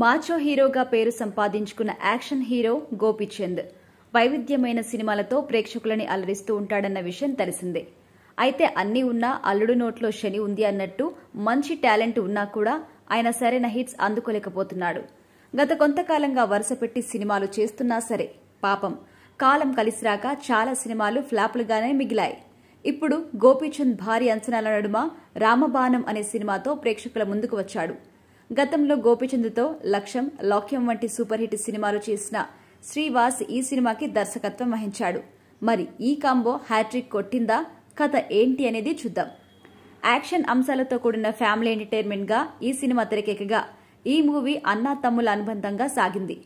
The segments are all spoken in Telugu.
మాచో హీరోగా పేరు సంపాదించుకున్న యాక్షన్ హీరో గోపిచంద్ వైవిధ్యమైన సినిమాలతో ప్రేక్షకులని అలరిస్తూ ఉంటాడన్న విషయం తెలిసిందే అయితే అన్నీ ఉన్నా అల్లుడు నోట్లో శని ఉంది అన్నట్టు మంచి టాలెంట్ ఉన్నా కూడా ఆయన సరైన హిట్స్ అందుకోలేకపోతున్నాడు గత కొంతకాలంగా వరుసపెట్టి సినిమాలు చేస్తున్నా సరే పాపం కాలం కలిసిరాక చాలా సినిమాలు ఫ్లాపులుగానే మిగిలాయి ఇప్పుడు గోపీచంద్ భారీ అంచనాల నడుమ రామబాణం అనే సినిమాతో ప్రేక్షకుల ముందుకు వచ్చాడు గతంలో గోపిచంద్తో లక్ష్యం లౌక్యం వంటి సూపర్ హిట్ సినిమాలు చేసిన శ్రీవాస్ ఈ సినిమాకి దర్శకత్వం వహించాడు మరి ఈ కాంబో హ్యాట్రిక్ కొట్టిందా కథ ఏంటి అనేది చూద్దాం యాక్షన్ అంశాలతో కూడిన ఫ్యామిలీ ఎంటర్టైన్మెంట్గా ఈ సినిమా తెరకెక్కగా ఈ మూవీ అన్నా తమ్ముల అనుబంధంగా సాగింది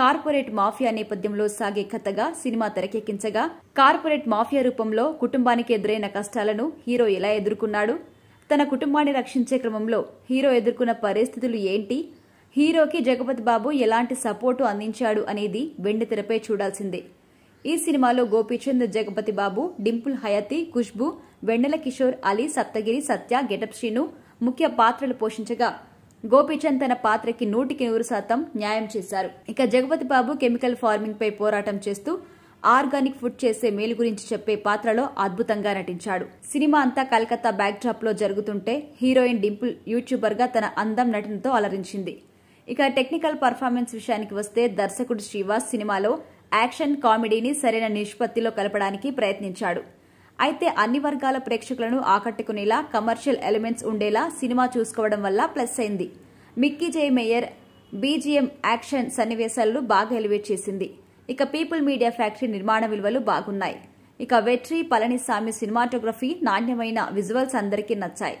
కార్పొరేట్ మాఫియా నేపథ్యంలో సాగే కథగా సినిమా తెరకెక్కించగా కార్పొరేట్ మాఫియా రూపంలో కుటుంబానికి ఎదురైన కష్టాలను హీరో ఎలా ఎదుర్కొన్నాడు తన కుటుంబాన్ని రక్షించే క్రమంలో హీరో ఎదుర్కొన్న పరిస్థితులు ఏంటి హీరోకి జగపతి బాబు ఎలాంటి సపోర్టు అందించాడు అనేది వెండి తెరపై చూడాల్సిందే ఈ సినిమాలో గోపీచంద్ జగపతి బాబు డింపుల్ హయతి ఖుష్బు వెండల కిషోర్ అలీ సప్తగిరి సత్య గెటప్ శ్రీను ముఖ్య పాత్రలు పోషించగా గోపీచంద్ తన పాత్రకి నూటికి నూరు శాతం న్యాయం చేశారు ఇక జగపతి బాబు కెమికల్ ఫార్మింగ్ పై పోరాటం చేస్తూ ఆర్గానిక్ ఫుడ్ చేసే మేలు గురించి చెప్పే పాత్రలో అద్భుతంగా నటించాడు సినిమా అంతా కలకత్తా డ్రాప్ లో జరుగుతుంటే హీరోయిన్ డింపుల్ యూట్యూబర్ గా తన అందం నటనతో అలరించింది ఇక టెక్నికల్ పర్ఫార్మెన్స్ విషయానికి వస్తే దర్శకుడు శ్రీవాస్ సినిమాలో యాక్షన్ కామెడీని సరైన నిష్పత్తిలో కలపడానికి ప్రయత్నించాడు అయితే అన్ని వర్గాల ప్రేక్షకులను ఆకట్టుకునేలా కమర్షియల్ ఎలిమెంట్స్ ఉండేలా సినిమా చూసుకోవడం వల్ల ప్లస్ అయింది మిక్కీ జే మేయర్ బీజిఎం యాక్షన్ సన్నివేశాలను బాగా ఎలివేట్ చేసింది ఇక పీపుల్ మీడియా ఫ్యాక్టరీ నిర్మాణ విలువలు బాగున్నాయి ఇక వెట్రి పళనిస్వామి సినిమాటోగ్రఫీ నాణ్యమైన విజువల్స్ అందరికీ నచ్చాయి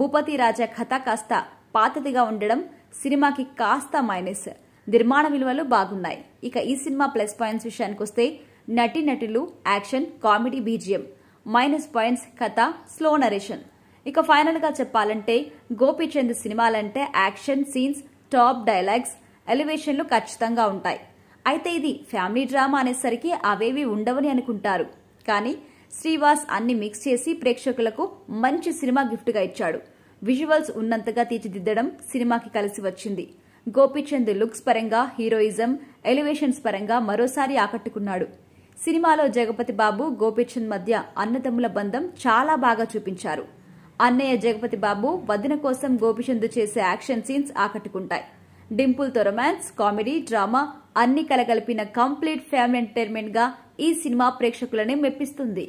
భూపతి రాజా కథ కాస్త పాతదిగా ఉండడం సినిమాకి కాస్త మైనస్ నిర్మాణ విలువలు బాగున్నాయి ఇక ఈ సినిమా ప్లస్ పాయింట్స్ విషయానికి వస్తే నటి నటులు action comedy BGM minus points కథ స్లో నరేషన్ ఇక ఫైనల్గా చెప్పాలంటే గోపీచంద్ సినిమాలంటే యాక్షన్ సీన్స్ టాప్ డైలాగ్స్ ఎలివేషన్లు ఖచ్చితంగా ఉంటాయి అయితే ఇది ఫ్యామిలీ డ్రామా అనేసరికి అవేవి ఉండవని అనుకుంటారు కానీ శ్రీవాస్ అన్ని మిక్స్ చేసి ప్రేక్షకులకు మంచి సినిమా గిఫ్ట్గా ఇచ్చాడు విజువల్స్ ఉన్నంతగా తీర్చిదిద్దడం సినిమాకి కలిసి వచ్చింది గోపీచంద్ లుక్స్ పరంగా హీరోయిజం ఎలివేషన్స్ పరంగా మరోసారి ఆకట్టుకున్నాడు సినిమాలో జగపతి బాబు గోపీచంద్ మధ్య అన్నదమ్ముల బంధం చాలా బాగా చూపించారు అన్నయ్య జగపతి బాబు వదిన కోసం గోపీచంద్ చేసే యాక్షన్ సీన్స్ ఆకట్టుకుంటాయి తో రొమాన్స్ కామెడీ డ్రామా అన్ని కలగలిపిన కంప్లీట్ ఫ్యామిలీ ఎంటర్టైన్మెంట్ గా ఈ సినిమా ప్రేక్షకులని మెప్పిస్తుంది